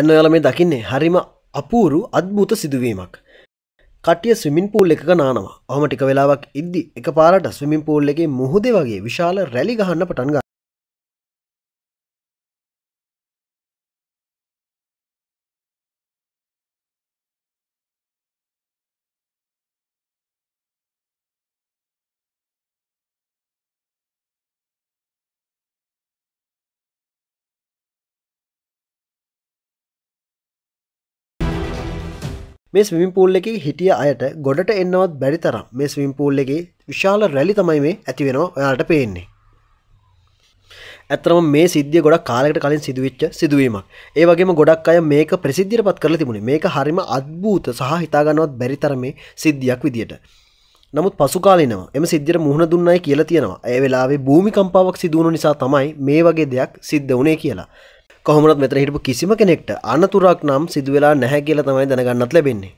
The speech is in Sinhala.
ඇන්න ඔයාල මේ දකින්නේ හරිම අපූරු අත්භූත සිදුවීමක්. කටිය ස්විමින් පූල් එක නානවා හම ටික වෙලාවක් ඉද්දි එක පාරට ස්විමින් පූල් එකේ මුහුදේ වගේ විශාල රැලි ගහන්න පටන්ග මේ ස්විම්පූල් එක හිටිය අයට ගොඩට එන්නවත් බැරි තරම් මේ ස්විම්පූල් එකේ විශාල රැලි තමයි මේ ඇතිවෙනවා ඔයාට පේන්නේ. ඇතරම මේ සිද්ධිය ගොඩක් කාලෙකට කලින් සිදුවිච්ච සිදුවීමක් ඒ වගේම ගොඩක් අය මේක ප්‍රසිද්ධියට පත් කරලා තිබුණේ මේක හරිම අද්භූත සහ හිතාගන්නවත් බැරි තරමේ සිද්ධියක් විදියට නමුත් පසුකාලනව එම සිද්ධියට මුහුණ දුන්නයි කියලා තියෙනවා ඒ වෙලාවේ භූමිකම්පාවක් සිදුවුණු නිසා තමයි මේ වගේ දෙයක් සිද්ධ වුණේ කියලා කොහොමත් මෙතර හිටපු කිසිම කෙනෙක්ට අනතුරක් නම් සිදුවෙලා නැහැ කියලා තමයි දැනගන්නත් ලැබෙන්නේ